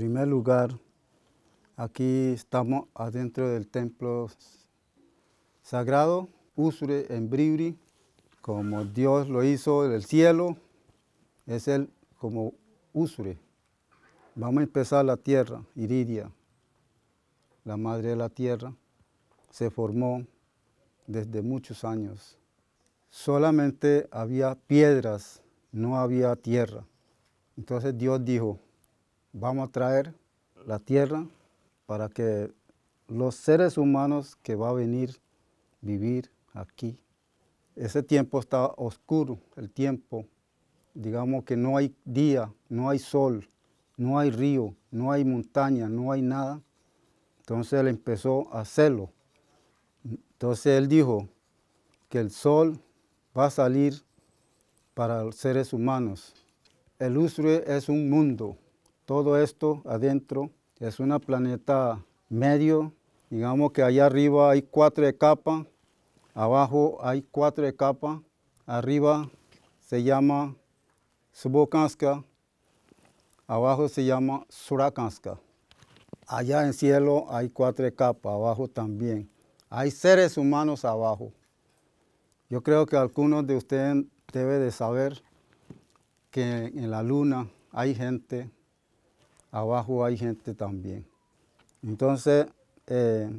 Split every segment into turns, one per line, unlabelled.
primer lugar, aquí estamos adentro del templo sagrado, Usure en Bribri, como Dios lo hizo en el cielo, es él como Usure. Vamos a empezar la tierra, Iridia, la madre de la tierra, se formó desde muchos años. Solamente había piedras, no había tierra. Entonces Dios dijo, vamos a traer la tierra para que los seres humanos que va a venir vivir aquí. Ese tiempo está oscuro, el tiempo, digamos que no hay día, no hay sol, no hay río, no hay montaña, no hay nada. Entonces él empezó a hacerlo. Entonces él dijo que el sol va a salir para los seres humanos. El lustre es un mundo, todo esto adentro es una planeta medio. Digamos que allá arriba hay cuatro capas, abajo hay cuatro capas, arriba se llama Subokanska, abajo se llama Surakanska. Allá en cielo hay cuatro capas, abajo también. Hay seres humanos abajo. Yo creo que algunos de ustedes deben de saber que en la luna hay gente abajo hay gente también. Entonces, eh,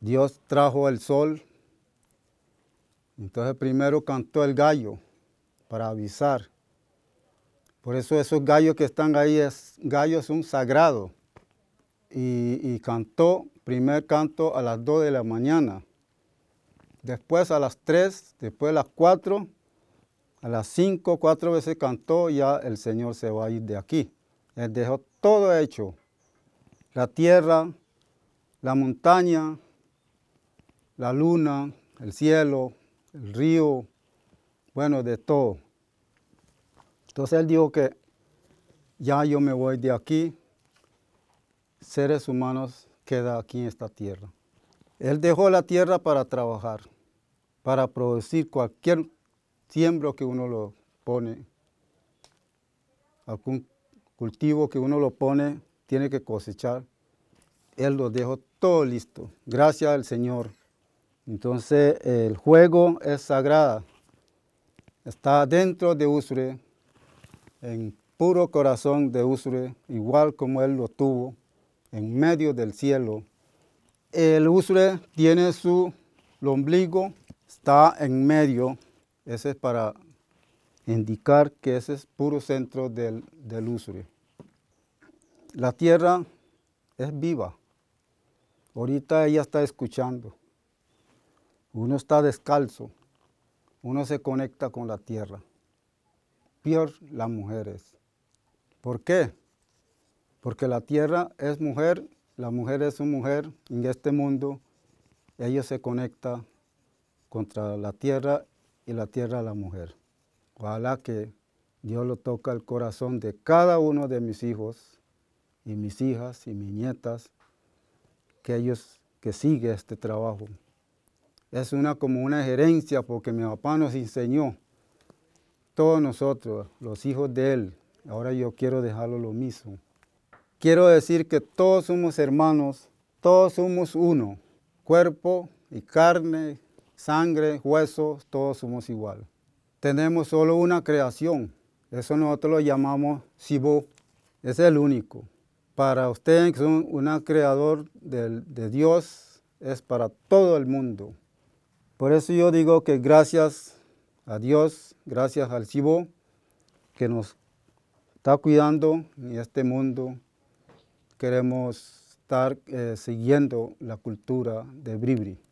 Dios trajo el sol. Entonces primero cantó el gallo para avisar. Por eso esos gallos que están ahí, es, gallos son sagrados. Y, cantó, primer canto a las 2 de la mañana. Después a las 3, después a las 4, a las 5, cuatro veces cantó, ya el Señor se va a ir de aquí. Él dejó todo hecho, la tierra, la montaña, la luna, el cielo, el río, bueno, de todo. Entonces él dijo que ya yo me voy de aquí, seres humanos queda aquí en esta tierra. Él dejó la tierra para trabajar, para producir cualquier siembro que uno lo pone, algún cultivo que uno lo pone, tiene que cosechar. Él lo dejó todo listo, gracias al Señor. Entonces el juego es sagrado, está dentro de Usure, en puro corazón de Usure, igual como Él lo tuvo, en medio del cielo. El Usure tiene su ombligo, está en medio, ese es para indicar que ese es puro centro del, del La tierra es viva. Ahorita ella está escuchando. Uno está descalzo. Uno se conecta con la tierra. Peor las mujeres. ¿Por qué? Porque la tierra es mujer, la mujer es una mujer en este mundo. Ella se conecta contra la tierra y la tierra a la mujer. Ojalá que Dios lo toque el corazón de cada uno de mis hijos y mis hijas y mis nietas, que ellos que sigue este trabajo. Es una como una gerencia porque mi papá nos enseñó, todos nosotros, los hijos de él. Ahora yo quiero dejarlo lo mismo. Quiero decir que todos somos hermanos, todos somos uno, cuerpo y carne, sangre, hueso, todos somos igual tenemos solo una creación. Eso nosotros lo llamamos Sibó. Es el único. Para ustedes que son un creador de, Dios, es para todo el mundo. Por eso yo digo que gracias a Dios, gracias al Sibó, que nos está cuidando en este mundo. Queremos estar eh, siguiendo la cultura de Bribri.